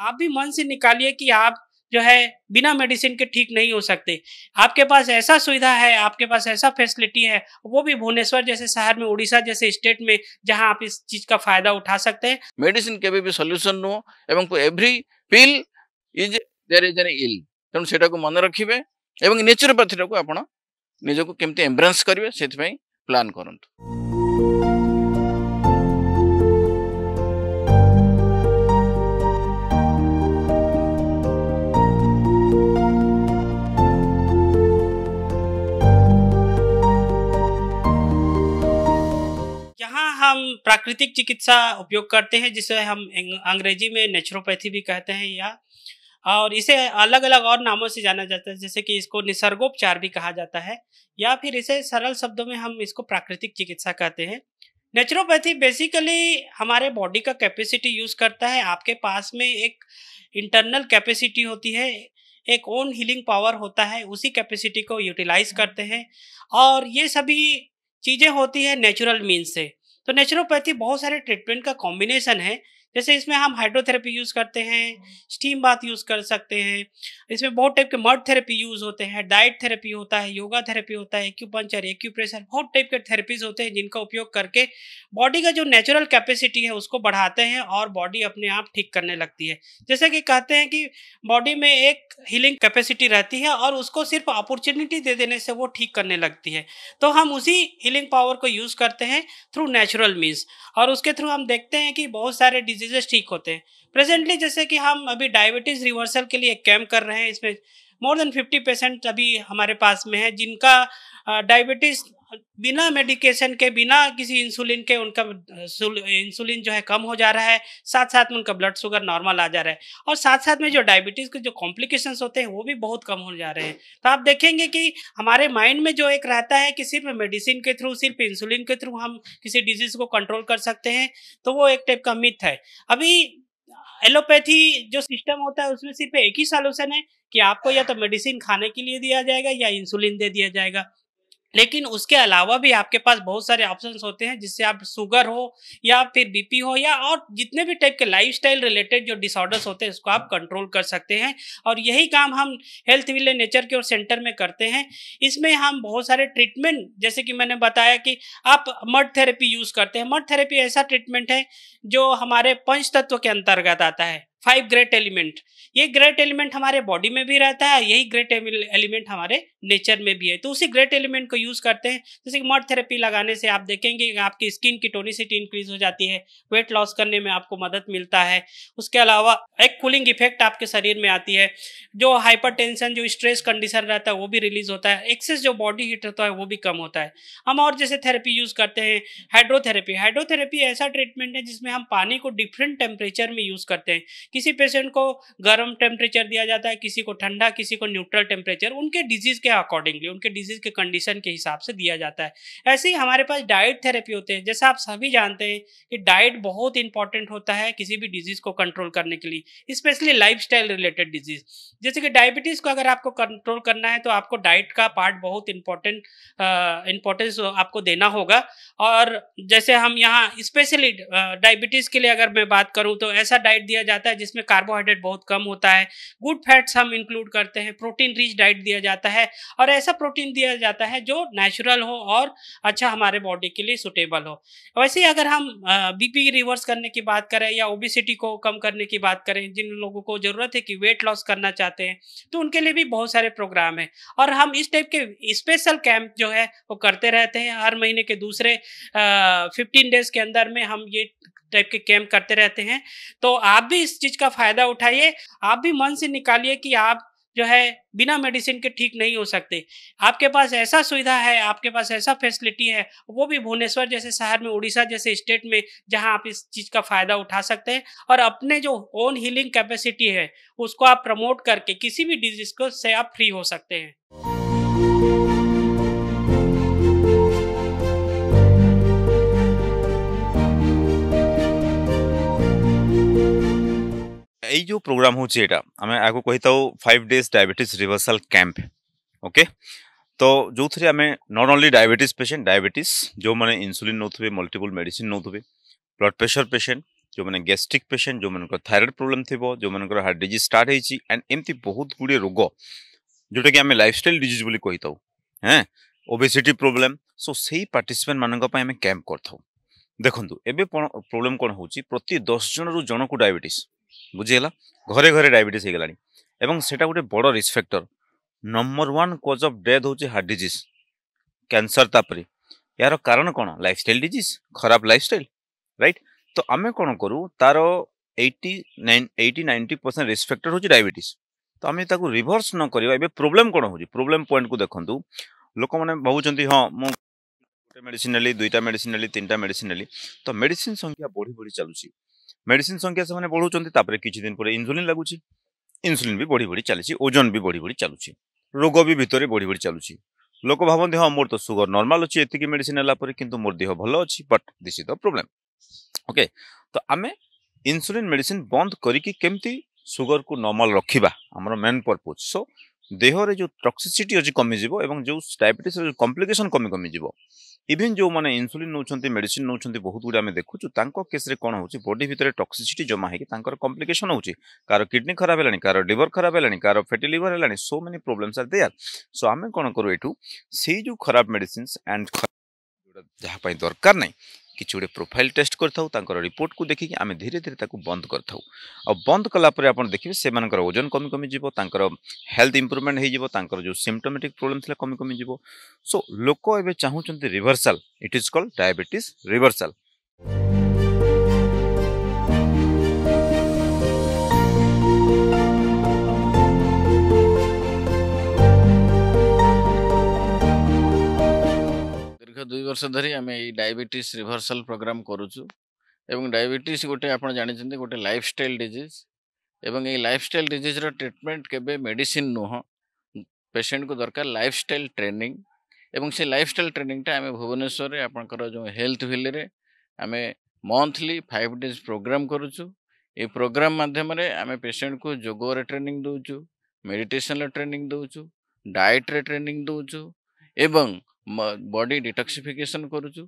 आप भी मन से निकालिए कि आप जो है बिना मेडिसिन के ठीक नहीं हो सकते आपके पास ऐसा सुविधा है आपके पास ऐसा फैसिलिटी है वो भी भुवनेश्वर जैसे शहर में उड़ीसा जैसे स्टेट में जहां आप इस चीज का फायदा उठा सकते हैं मेडिसिन के भी सोल्यूशन नो एवं every pill is there is an ill ତେଣୁ ସେଟାକୁ ମନେ ରଖିବେ ଏବଂ ନେଚୁରୋପାଥିଟାକୁ ଆପଣ ନିଜକୁ କେମିତି ଏମ୍ବ୍ରାନ୍ସ କରିବେ ସେଥିପାଇଁ ପ୍ଲାନ୍ हम प्राकृतिक चिकित्सा उपयोग करते हैं जिसे हम अंग्रेजी में नेचुरोपैथी भी कहते हैं या और इसे अलग अलग और नामों से जाना जाता है जैसे कि इसको निसर्गोपचार भी कहा जाता है या फिर इसे सरल शब्दों में हम इसको प्राकृतिक चिकित्सा कहते हैं नेचुरोपैथी बेसिकली हमारे बॉडी का कैपेसिटी यूज़ करता है आपके पास में एक इंटरनल कैपेसिटी होती है एक ओन हीलिंग पावर होता है उसी कैपेसिटी को यूटिलाइज करते हैं और ये सभी चीज़ें होती है नेचुरल मीन से तो नेचुरोपैथी बहुत सारे ट्रीटमेंट का कॉम्बिनेशन है जैसे इसमें हम हाइड्रोथेरेपी यूज़ करते हैं स्टीम बाथ यूज़ कर सकते हैं इसमें बहुत टाइप के मर्ड थेरेपी यूज़ होते हैं डाइट थेरेपी होता है योगा थेरेपी होता है एक्यूपंचर एक्यूप्रेशर बहुत टाइप के थेरेपीज होते हैं जिनका उपयोग करके बॉडी का जो नेचुरल कैपेसिटी है उसको बढ़ाते हैं और बॉडी अपने आप ठीक करने लगती है जैसे कि कहते हैं कि बॉडी में एक हीलिंग कैपेसिटी रहती है और उसको सिर्फ अपॉर्चुनिटी दे देने से वो ठीक करने लगती है तो हम उसी हीलिंग पावर को यूज़ करते हैं थ्रू नेचुरल मीन्स और उसके थ्रू हम देखते हैं कि बहुत सारे डिजीज डिजीजेस ठीक होते हैं प्रेजेंटली जैसे कि हम अभी डायबिटीज़ रिवर्सल के लिए कैम्प कर रहे हैं इसमें मोर देन फिफ्टी परसेंट अभी हमारे पास में है जिनका डायबिटीज़ बिना मेडिकेशन के बिना किसी इंसुलिन के उनका इंसुलिन जो है कम हो जा रहा है साथ साथ में उनका ब्लड शुगर नॉर्मल आ जा रहा है और साथ साथ में जो डायबिटीज़ के जो कॉम्प्लिकेशन होते हैं वो भी बहुत कम हो जा रहे हैं तो आप देखेंगे कि हमारे माइंड में जो एक रहता है कि सिर्फ मेडिसिन के थ्रू सिर्फ इंसुलिन के थ्रू हम किसी डिजीज़ को कंट्रोल कर सकते हैं तो वो एक टाइप का मिथ है अभी एलोपैथी जो सिस्टम होता है उसमें सिर्फ एक ही सोल्यूशन है कि आपको या तो मेडिसिन खाने के लिए दिया जाएगा या इंसुलिन दे दिया जाएगा लेकिन उसके अलावा भी आपके पास बहुत सारे ऑप्शंस होते हैं जिससे आप शुगर हो या फिर बीपी हो या और जितने भी टाइप के लाइफस्टाइल रिलेटेड जो डिसऑर्डर्स होते हैं उसको आप कंट्रोल कर सकते हैं और यही काम हम हेल्थ विले नेचर के और सेंटर में करते हैं इसमें हम बहुत सारे ट्रीटमेंट जैसे कि मैंने बताया कि आप मर्ड थेरेपी यूज़ करते हैं मर्ड थेरेपी ऐसा ट्रीटमेंट है जो हमारे पंच तत्व के अंतर्गत आता है फाइव ग्रेट एलिमेंट ये ग्रेट एलिमेंट हमारे बॉडी में भी रहता है यही ग्रेट एलिमेंट हमारे नेचर में भी है तो उसी ग्रेट एलिमेंट को यूज़ करते हैं जैसे कि मर्ड थेरेपी लगाने से आप देखेंगे आपकी स्किन की टोनिसिटी इंक्रीज हो जाती है वेट लॉस करने में आपको मदद मिलता है उसके अलावा एक कूलिंग इफेक्ट आपके शरीर में आती है जो हाइपर जो स्ट्रेस कंडीशन रहता है वो भी रिलीज होता है एक्सेस जो बॉडी हीट होता है वो भी कम होता है हम और जैसे थेरेपी यूज़ करते हैं हाइड्रोथेरेपी हाइड्रोथेरेपी ऐसा ट्रीटमेंट है जिसमें हम पानी को डिफरेंट टेम्परेचर में यूज़ करते हैं किसी पेशेंट को गर्म टेम्परेचर दिया जाता है किसी को ठंडा किसी को न्यूट्रल टेम्परेचर उनके डिजीज़ के अकॉर्डिंगली उनके डिजीज़ के कंडीशन के हिसाब से दिया जाता है ऐसे ही हमारे पास डाइट थेरेपी होते हैं जैसा आप सभी जानते हैं कि डाइट बहुत इंपॉर्टेंट होता है किसी भी डिजीज़ को कंट्रोल करने के लिए स्पेशली लाइफ रिलेटेड डिजीज़ जैसे कि डायबिटीज़ को अगर आपको कंट्रोल करना है तो आपको डाइट का पार्ट बहुत इंपॉर्टेंट इंपॉर्टेंस आपको देना होगा और जैसे हम यहाँ स्पेशली डायबिटीज़ के लिए अगर मैं बात करूँ तो ऐसा डाइट दिया जाता है है जिसमें कार्बोहाइड्रेट बहुत कम होता है गुड फैट्स हम इंक्लूड करते हैं प्रोटीन रिच डाइट दिया जाता है और ऐसा प्रोटीन दिया जाता है जो नेचुरल हो और अच्छा हमारे बॉडी के लिए सुटेबल हो वैसे ही अगर हम बीपी रिवर्स करने की बात करें या ओबिसिटी को कम करने की बात करें जिन लोगों को ज़रूरत है कि वेट लॉस करना चाहते हैं तो उनके लिए भी बहुत सारे प्रोग्राम हैं और हम इस टाइप के स्पेशल कैंप जो है वो करते रहते हैं हर महीने के दूसरे फिफ्टीन डेज के अंदर में हम ये टाइप के कैंप करते रहते हैं तो आप भी इस चीज़ का फ़ायदा उठाइए आप भी मन से निकालिए कि आप जो है बिना मेडिसिन के ठीक नहीं हो सकते आपके पास ऐसा सुविधा है आपके पास ऐसा फैसिलिटी है वो भी भुवनेश्वर जैसे शहर में उड़ीसा जैसे स्टेट में जहां आप इस चीज़ का फ़ायदा उठा सकते हैं और अपने जो ओन हीलिंग कैपेसिटी है उसको आप प्रमोट करके किसी भी डिजीज़ को से आप फ्री हो सकते हैं ଏଇ ଯେଉଁ ପ୍ରୋଗ୍ରାମ୍ ହେଉଛି ଏଇଟା ଆମେ ଆଗକୁ କହିଥାଉ five days diabetes reversal camp okay ତ ଯେଉଁଥିରେ ଆମେ not only diabetes patient diabetes ଯେଉଁମାନେ ଇନ୍ସୁଲିନ୍ ନେଉଥିବେ ମଲ୍ଟିପୁଲ୍ ମେଡ଼ିସିନ୍ ନେଉଥିବେ ବ୍ଲଡ୍ ପ୍ରେସର୍ ପେସେଣ୍ଟ ଯେଉଁମାନେ ଗ୍ୟାଷ୍ଟ୍ରିକ୍ ପେସେଣ୍ଟ ଯେଉଁମାନଙ୍କର ଥାଇରଏଡ୍ ପ୍ରୋବ୍ଲେମ୍ ଥିବ ଯେଉଁମାନଙ୍କର ହାର୍ଟ ଡିଜିଜ୍ ଷ୍ଟାର୍ଟ ହେଇଛି ଆଣ୍ଡ ଏମିତି ବହୁତ ଗୁଡ଼ିଏ ରୋଗ ଯେଉଁଟାକି ଆମେ ଲାଇଫଷ୍ଟାଇଲ୍ ଡିଜିଜ୍ ବୋଲି କହିଥାଉ ହଁ ଓବେସିଟି ପ୍ରୋବ୍ଲେମ୍ ସୋ ସେଇ ପାର୍ଟିସିପେଣ୍ଟମାନଙ୍କ ପାଇଁ ଆମେ କ୍ୟାମ୍ପ କରିଥାଉ ଦେଖନ୍ତୁ ଏବେ କ'ଣ ପ୍ରୋବ୍ଲେମ୍ କ'ଣ ହେଉଛି ପ୍ରତି ଦଶ ଜଣରୁ ଜଣକୁ ଡାଇବେଟିସ୍ ବୁଝିଗଲା ଘରେ ଘରେ ଡାଇବେଟିସ୍ ହେଇଗଲାଣି ଏବଂ ସେଟା ଗୋଟେ ବଡ଼ risk factor number one cause of death ହେଉଛି ହାର୍ଟ ଡିଜିଜ୍ କ୍ୟାନ୍ସର ତାପରେ ଏହାର କାରଣ କ'ଣ ଲାଇଫଷ୍ଟାଇଲ୍ ଡିଜିଜ୍ ଖରାପ ଲାଇଫଷ୍ଟାଇଲ୍ ରାଇଟ୍ ତ ଆମେ କ'ଣ କରୁ ତାର eighty nine eighty ninety percent risk factor ହେଉଛି ଡାଇବେଟିସ୍ ତ ଆମେ ତାକୁ ରିଭର୍ସ ନ କରିବା ଏବେ ପ୍ରୋବ୍ଲେମ୍ କ'ଣ ହେଉଛି ପ୍ରୋବ୍ଲେମ୍ ପଏଣ୍ଟକୁ ଦେଖନ୍ତୁ ଲୋକମାନେ ଭାବୁଛନ୍ତି ହଁ ମୁଁ ଗୋଟେ ମେଡ଼ିସିନ୍ ନେଲି ଦୁଇଟା ମେଡ଼ିସିନ୍ ନେଲି ତିନିଟା ମେଡ଼ିସିନ୍ ନେଲି ତ ମେଡ଼ିସିନ୍ ସଂଖ୍ୟା ବଢ଼ି ବଢ଼ି ଚାଲୁଛି ମେଡ଼ିସିନ୍ ସଂଖ୍ୟା ସେମାନେ ବଢ଼ାଉଛନ୍ତି ତାପରେ କିଛି ଦିନ ପରେ ଇନ୍ସୁଲିନ୍ ଲାଗୁଛି ଇନ୍ସୁଲିନ୍ ବି ବଢ଼ି ବଢ଼ି ଚାଲିଛି ଓଜନ ବି ବଢ଼ି ବଢ଼ି ଚାଲୁଛି ରୋଗ ବି ଭିତରେ ବଢ଼ି ବଢ଼ି ଚାଲୁଛି ଲୋକ ଭାବନ୍ତି ହଁ ମୋର ତ ସୁଗର ନର୍ମାଲ୍ ଅଛି ଏତିକି ମେଡ଼ିସିନ୍ ହେଲା ପରେ କିନ୍ତୁ ମୋର ଦେହ ଭଲ ଅଛି but this is the problem okay ତ ଆମେ ଇନ୍ସୁଲିନ୍ ମେଡ଼ିସିନ୍ ବନ୍ଦ କରିକି କେମିତି ସୁଗରକୁ ନର୍ମାଲ୍ ରଖିବା ଆମର ମେନ୍ ପର୍ପୋଜ୍ ସୋ ଦେହରେ ଯେଉଁ ଟକ୍ସିସିଟି ଅଛି କମିଯିବ ଏବଂ ଯେଉଁ ଡାଇବେଟିସ୍ର କମ୍ପ୍ଲିକେସନ୍ କମି କମିଯିବ ଇଭିନ୍ ଯେଉଁମାନେ ଇନ୍ସୁଲିନ୍ ନେଉଛନ୍ତି ମେଡ଼ିସିନ୍ ନେଉଛନ୍ତି ବହୁତ ଗୁଡ଼ିଏ ଆମେ ଦେଖୁଛୁ ତାଙ୍କ କେସ୍ରେ କ'ଣ ହେଉଛି ବଡି ଭିତରେ ଟକ୍ସିସିଟି ଜମା ହେଇକି ତାଙ୍କର କମ୍ପ୍ଲିକେସନ୍ ହେଉଛି କାହାର କିଡ଼ନୀ ଖରାପ ହେଲାଣି କାହାର ଲିଭର ଖରାପ ହେଲାଣି କାହାର ଫ୍ୟାଟି ଲିଭର ହେଲାଣି so many problems are there so ଆମେ କ'ଣ କରୁ ଏଇଠୁ ସେଇ ଯେଉଁ ଖରାପ ମେଡ଼ିସିନ୍ସ ଆଣ୍ଡ ଯେଉଁଟା ଯାହା ପାଇଁ ଦରକାର ନାହିଁ किए प्रोफाइल टेस्ट कर रिपोर्ट को देखिक आम धीरे धीरे बंद कर बंद कलापर आप देखिए से ओजन कमी कमी हेल्थ इम्प्रुवमेंट हो जो सिमटोमेटिक प्रोब्लम थी कमी कमी सो लोक एवं चाहूँ reversal it is called diabetes reversal ବର୍ଷ ଧରି ଆମେ ଏଇ ଡାଇବେଟିସ୍ ରିଭର୍ସାଲ୍ ପ୍ରୋଗ୍ରାମ୍ କରୁଛୁ ଏବଂ ଡାଇବେଟିସ୍ ଗୋଟେ ଆପଣ ଜାଣିଛନ୍ତି ଗୋଟେ ଲାଇଫଷ୍ଟାଇଲ୍ ଡିଜିଜ୍ ଏବଂ ଏଇ ଲାଇଫଷ୍ଟାଇଲ୍ ଡିଜିଜ୍ର ଟ୍ରିଟମେଣ୍ଟ କେବେ ମେଡ଼ିସିନ୍ ନୁହଁ ପେସେଣ୍ଟକୁ ଦରକାର ଲାଇଫଷ୍ଟାଇଲ୍ ଟ୍ରେନିଂ ଏବଂ ସେ ଲାଇଫଷ୍ଟାଇଲ୍ ଟ୍ରେନିଂଟା ଆମେ ଭୁବନେଶ୍ୱରରେ ଆପଣଙ୍କର ଯେଉଁ ହେଲ୍ଥ ଭିଲ୍ରେ ଆମେ ମନ୍ଥଲି ଫାଇଭ୍ ଡେଜ୍ ପ୍ରୋଗ୍ରାମ୍ କରୁଛୁ ଏଇ ପ୍ରୋଗ୍ରାମ୍ ମାଧ୍ୟମରେ ଆମେ ପେସେଣ୍ଟକୁ ଯୋଗରେ ଟ୍ରେନିଂ ଦେଉଛୁ ମେଡ଼ିଟେସନ୍ରେ ଟ୍ରେନିଂ ଦେଉଛୁ ଡାଏଟ୍ରେ ଟ୍ରେନିଂ ଦେଉଛୁ ଏବଂ বডি ଡିଟକ୍ସିଫିକେସନ୍ କରୁଛୁ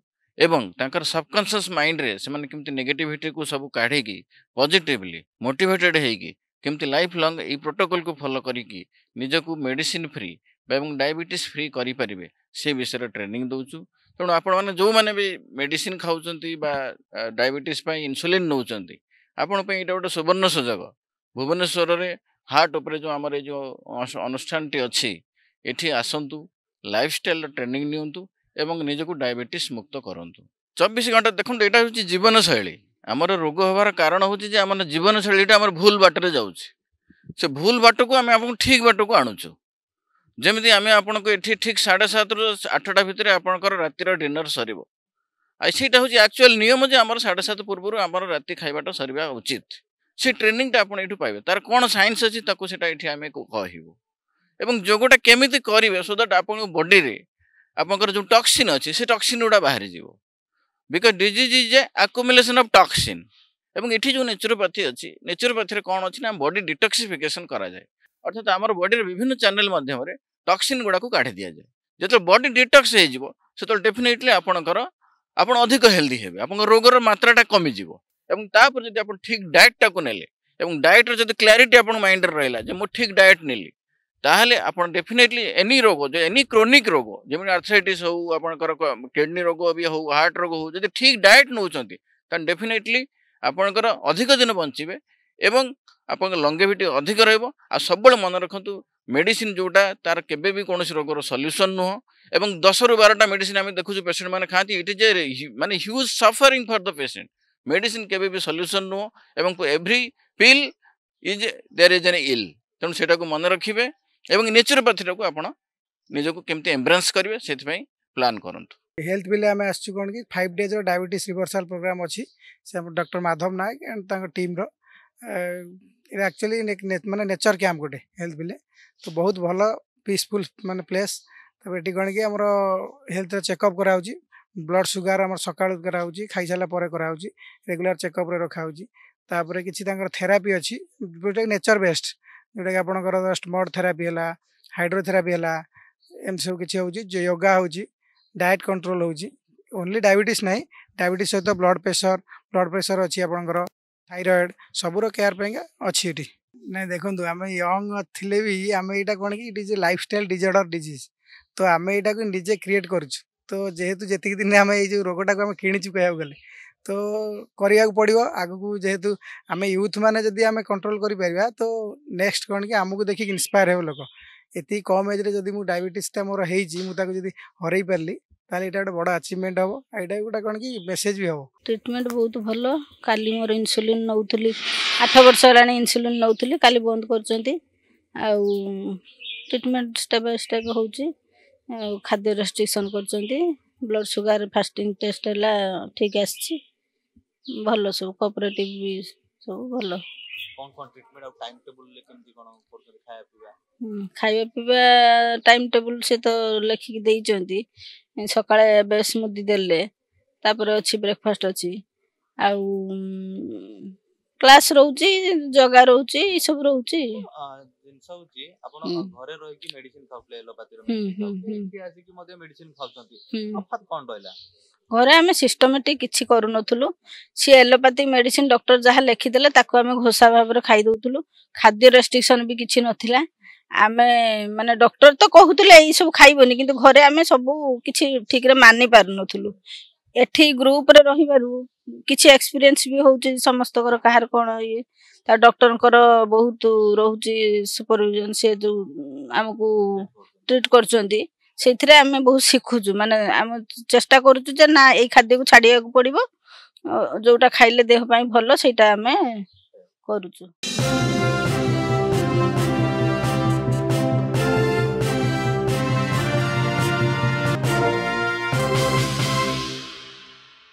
ଏବଂ ତାଙ୍କର ସବକନସିୟସ୍ ମାଇଣ୍ଡରେ ସେମାନେ କେମିତି ନେଗେଟିଭିଟିକୁ ସବୁ କାଢ଼ିକି ପଜିଟିଭଲି ମୋଟିଭେଟେଡ୍ ହେଇକି କେମିତି ଲାଇଫ୍ ଲଙ୍ଗ୍ ଏଇ ପ୍ରୋଟୋକଲ୍କୁ ଫଲୋ କରିକି ନିଜକୁ ମେଡ଼ିସିନ୍ ଫ୍ରି ଏବଂ ଡାଇବେଟିସ୍ ଫ୍ରି କରିପାରିବେ ସେ ବିଷୟରେ ଟ୍ରେନିଂ ଦେଉଛୁ ତେଣୁ ଆପଣମାନେ ଯେଉଁମାନେ ବି ମେଡ଼ିସିନ୍ ଖାଉଛନ୍ତି ବା ଡାଇବେଟିସ୍ ପାଇଁ ଇନ୍ସୁଲିନ୍ ନେଉଛନ୍ତି ଆପଣଙ୍କ ପାଇଁ ଏଇଟା ଗୋଟେ ସୁବର୍ଣ୍ଣ ସୁଯୋଗ ଭୁବନେଶ୍ୱରରେ ହାର୍ଟ ଉପରେ ଯେଉଁ ଆମର ଏ ଯେଉଁ ଅନୁଷ୍ଠାନଟି ଅଛି ଏଠି ଆସନ୍ତୁ ଲାଇଫଷ୍ଟାଇଲର ଟ୍ରେନିଂ ନିଅନ୍ତୁ ଏବଂ ନିଜକୁ ଡାଇବେଟିସ୍ ମୁକ୍ତ କରନ୍ତୁ ଚବିଶ ଘଣ୍ଟା ଦେଖନ୍ତୁ ଏଇଟା ହେଉଛି ଜୀବନଶୈଳୀ ଆମର ରୋଗ ହେବାର କାରଣ ହେଉଛି ଯେ ଆମର ଜୀବନଶୈଳୀଟା ଆମର ଭୁଲ ବାଟରେ ଯାଉଛି ସେ ଭୁଲ ବାଟକୁ ଆମେ ଆପଣଙ୍କୁ ଠିକ୍ ବାଟକୁ ଆଣୁଛୁ ଯେମିତି ଆମେ ଆପଣଙ୍କୁ ଏଠି ଠିକ୍ ସାଢ଼େ ସାତରୁ ଆଠଟା ଭିତରେ ଆପଣଙ୍କର ରାତିର ଡିନର ସରିବ ଆଉ ସେଇଟା ହେଉଛି ଆକ୍ଚୁଆଲ୍ ନିୟମ ଯେ ଆମର ସାଢ଼େ ସାତ ପୂର୍ବରୁ ଆମର ରାତି ଖାଇବାଟା ସରିବା ଉଚିତ ସେ ଟ୍ରେନିଂଟା ଆପଣ ଏଇଠୁ ପାଇବେ ତାର କ'ଣ ସାଇନ୍ସ ଅଛି ତାକୁ ସେଇଟା ଏଠି ଆମେ କହିବୁ ଏବଂ ଯୋଗଟା କେମିତି କରିବେ ସୋ ଦ୍ୟାଟ୍ ଆପଣଙ୍କ ବଡ଼ିରେ ଆପଣଙ୍କର ଯେଉଁ ଟକ୍ସିନ୍ ଅଛି ସେ ଟକ୍ସିନ୍ ଗୁଡ଼ା ବାହାରିଯିବ because disease is a accumulation of toxin ଏବଂ ଏଠି ଯେଉଁ ନେଚୁରୋପାଥି ଅଛି ନେଚୁରୋପାଥିରେ କ'ଣ ଅଛି ନା ବଡି ଡିଟକ୍ସିଫିକେସନ୍ କରାଯାଏ ଅର୍ଥାତ୍ ଆମର ବଡିର ବିଭିନ୍ନ ଚ୍ୟାନେଲ୍ ମାଧ୍ୟମରେ ଟକ୍ସିନ୍ ଗୁଡ଼ାକୁ କାଢ଼ି ଦିଆଯାଏ ଯେତେବେଳେ ବଡି ଡିଟକ୍ସ ହେଇଯିବ ସେତେବେଳେ ଡେଫିନେଟଲି ଆପଣଙ୍କର ଆପଣ ଅଧିକ ହେଲ୍ଦି ହେବେ ଆପଣଙ୍କ ରୋଗର ମାତ୍ରାଟା କମିଯିବ ଏବଂ ତାପରେ ଯଦି ଆପଣ ଠିକ୍ ଡାଏଟ୍ଟାକୁ ନେଲେ ଏବଂ ଡାଏଟ୍ର ଯଦି କ୍ଲାରିଟି ଆପଣଙ୍କ ମାଇଣ୍ଡରେ ରହିଲା ଯେ ମୁଁ ଠିକ୍ ଡାଏଟ୍ ନେଲି ତାହେଲେ ଆପଣ ଡେଫିନେଟଲି ଏନି ରୋଗ ଯେ ଏନି କ୍ରୋନିକ୍ ରୋଗ ଯେମିତି ଆର୍ଥରାଇଟିସ୍ ହଉ ଆପଣଙ୍କର କିଡ଼ନୀ ରୋଗ ବି ହଉ ହାର୍ଟ ରୋଗ ହଉ ଯଦି ଠିକ୍ ଡାଏଟ୍ ନେଉଛନ୍ତି ତାହେଲେ ଡେଫିନେଟଲି ଆପଣଙ୍କର ଅଧିକ ଦିନ ବଞ୍ଚିବେ ଏବଂ ଆପଣଙ୍କ ଲଙ୍ଗେଭିଟି ଅଧିକ ରହିବ ଆଉ ସବୁବେଳେ ମନେ ରଖନ୍ତୁ ମେଡ଼ିସିନ ଯେଉଁଟା ତାର କେବେ ବି କୌଣସି ରୋଗର ସଲ୍ୟୁସନ୍ ନୁହଁ ଏବଂ ଦଶରୁ ବାରଟା ମେଡ଼ିସିନ ଆମେ ଦେଖୁଛୁ ପେସେଣ୍ଟ ମାନେ ଖାଆନ୍ତି ଇଟ୍ ଇଜ୍ ଏ ମାନେ huge suffering for the patient medicine କେବେ ବି ସଲ୍ୟୁସନ୍ ନୁହଁ ଏବଂ every pill is there is an ill ତେଣୁ ସେଇଟାକୁ ମନେ ରଖିବେ এবং ନ୍ୟାଚୁରୋପାଥିଟାକୁ ଆପଣ ନିଜକୁ କେମିତି ଏମ୍ବ୍ରାନ୍ସ କରିବେ ସେଥିପାଇଁ ପ୍ଲାନ୍ କରନ୍ତୁ ହେଲ୍ଥ ବିଲ୍ ଆମେ ଆସିଛୁ କ'ଣ କି ଫାଇଭ୍ ଡେଜ୍ର ଡାଇବେଟିସ୍ ରିଭର୍ସାଲ୍ ପ୍ରୋଗ୍ରାମ୍ ଅଛି ସେ ଆମ ଡକ୍ଟର ମାଧବ ନାୟକ ଆଣ୍ଡ ତାଙ୍କ ଟିମ୍ର ଏଇଟା ଆକ୍ଚୁଆଲି ମାନେ ନେଚର କ୍ୟାମ୍ପ ଗୋଟେ ହେଲ୍ଥ ବିଲ୍ ତ ବହୁତ ଭଲ ପିସଫୁଲ୍ ମାନେ ପ୍ଲେସ୍ ତାପରେ ଏଠି କ'ଣ କି ଆମର ହେଲ୍ଥର ଚେକଅପ୍ କରାହେଉଛି ବ୍ଲଡ଼ ସୁଗାର ଆମର ସକାଳୁ କରାହେଉଛି ଖାଇସାରିଲା ପରେ କରାହେଉଛି ରେଗୁଲାର ଚେକଅପ୍ରେ ରଖାହେଉଛି ତାପରେ କିଛି ତାଙ୍କର ଥେରାପି ଅଛି ଯେଉଁଟାକି ନେଚର ବେସ୍ଡ ଯେଉଁଟାକି ଆପଣଙ୍କର ଜଷ୍ଟ ମଡ୍ ଥେରାପି ହେଲା ହାଇଡ୍ରୋଥେରାପି ହେଲା ଏମିତି ସବୁ କିଛି ହେଉଛି ୟୋଗା ହେଉଛି ଡାଏଟ୍ କଣ୍ଟ୍ରୋଲ୍ ହେଉଛି ଓନ୍ଲି ଡାଇବେଟିସ୍ ନାହିଁ ଡାଇବେଟିସ୍ ସହିତ ବ୍ଲଡ଼ ପ୍ରେସର ବ୍ଲଡ଼ ପ୍ରେସର ଅଛି ଆପଣଙ୍କର ଥାଇରଏଡ଼ ସବୁର କେୟାର ପାଇଁକା ଅଛି ଏଠି ନାଇଁ ଦେଖନ୍ତୁ ଆମେ ୟଙ୍ଗ ଥିଲେ ବି ଆମେ ଏଇଟା କ'ଣ କି it is a lifestyle disorder disease ତ ଆମେ ଏଇଟାକୁ ନିଜେ କ୍ରିଏଟ୍ କରୁଛୁ ତ ଯେହେତୁ ଯେତିକି ଦିନ ଆମେ ଏଇ ଯେଉଁ ରୋଗଟାକୁ ଆମେ କିଣିଛୁ କହିବାକୁ ଗଲେ তো କରିବାକୁ ପଡ଼ିବ ଆଗକୁ ଯେହେତୁ ଆମେ ୟୁଥ୍ମାନେ ଯଦି ଆମେ କଣ୍ଟ୍ରୋଲ୍ କରିପାରିବା ତ ନେକ୍ସଟ କ'ଣ କି ଆମକୁ ଦେଖିକି ଇନ୍ସପାୟାର ହେବ ଲୋକ ଏତିକି କମ୍ ଏଜ୍ରେ ଯଦି ମୁଁ ଡାଇବେଟିସ୍ଟା ମୋର ହେଇଛି ମୁଁ ତାକୁ ଯଦି ହରେଇ ପାରିଲି ତାହେଲେ ଏଇଟା ଗୋଟେ ବଡ଼ ଆଚିଭମେଣ୍ଟ ହେବ ଏଇଟା ଗୋଟେ କ'ଣ କି ମେସେଜ୍ ବି ହେବ ଟ୍ରିଟମେଣ୍ଟ ବହୁତ ଭଲ କାଲି ମୋର ଇନ୍ସୁଲିନ୍ ନେଉଥିଲି ଆଠ ବର୍ଷ ହେଲାଣି ଇନ୍ସୁଲିନ୍ ନେଉଥିଲି କାଲି ବନ୍ଦ କରୁଛନ୍ତି ଆଉ ଟ୍ରିଟମେଣ୍ଟ ଷ୍ଟେପ୍ ବାଇ ଷ୍ଟେପ୍ ହେଉଛି ଆଉ ଖାଦ୍ୟ ରେଷ୍ଟ୍ରିକ୍ସନ୍ କରୁଛନ୍ତି ବ୍ଲଡ଼ ସୁଗାର ଫାଷ୍ଟିଂ ଟେଷ୍ଟ ହେଲା ଠିକ୍ ଆସିଛି ଭଲ ସବୁ କୋପରେଟିଭ ବି ସବୁ ଭଲ କ'ଣ କ'ଣ ଟ୍ରିଟମେଣ୍ଟ ଆଉ ଟାଇମ୍ ଟେବୁଲରେ କେମିତି କ'ଣ କରୁଛନ୍ତି ଖାଇବା ପିଇବା ଖାଇବା ପିଇବା ଟାଇମ୍ ଟେବୁଲ ସେ ତ ଲେଖିକି ଦେଇଛନ୍ତି ସକାଳେ ଏବେ ସ୍ମୁଦି ଦେଲେ ତାପରେ ଅଛି ବ୍ରେକଫାଷ୍ଟ ଅଛି ଆଉ କ୍ଲାସ୍ ରହୁଛି ଜଗା ରହୁଛି ଏସବୁ ରହୁଛି ଜିନିଷ ହଉଛି ଆପଣ ଘରେ ରହିକି ମେଡିସିନ ଖାଉଥିଲେ ଏଲୋପାଥିର ଆସିକି ମଧ୍ୟ ମେଡିସିନ ଖାଉଛନ୍ତି ତଫାତ କ'ଣ ରହିଲା ଘରେ ଆମେ ସିଷ୍ଟମେଟିକ୍ କିଛି କରୁନଥିଲୁ ସିଏ ଏଲୋପାଥିକ୍ ମେଡିସିନ୍ ଡକ୍ଟର ଯାହା ଲେଖିଦେଲେ ତାକୁ ଆମେ ଘୋଷା ଭାବରେ ଖାଇଦେଉଥିଲୁ ଖାଦ୍ୟ ରେଷ୍ଟ୍ରିକ୍ସନ୍ ବି କିଛି ନଥିଲା ଆମେ ମାନେ ଡକ୍ଟର ତ କହୁଥିଲେ ଏଇ ସବୁ ଖାଇବନି କିନ୍ତୁ ଘରେ ଆମେ ସବୁ କିଛି ଠିକ୍ରେ ମାନି ପାରୁନଥିଲୁ ଏଠି ଗ୍ରୁପ୍ରେ ରହିବାରୁ କିଛି ଏକ୍ସପିରିଏନ୍ସ ବି ହେଉଛି ସମସ୍ତଙ୍କର କାହାର କ'ଣ ଇଏ ତା ଡକ୍ଟରଙ୍କର ବହୁତ ରହୁଛି ସୁପରଭିଜନ ସେ ଯୋଉ ଆମକୁ ଟ୍ରିଟ୍ କରୁଛନ୍ତି ସେଇଥିରେ ଆମେ ବହୁତ ଶିଖୁଛୁ ମାନେ ଆମେ ଚେଷ୍ଟା କରୁଛୁ ଯେ ନା ଏଇ ଖାଦ୍ୟକୁ ଛାଡ଼ିବାକୁ ପଡ଼ିବ ଯୋଉଟା ଖାଇଲେ ଦେହ ପାଇଁ ଭଲ ସେଇଟା ଆମେ କରୁଛୁ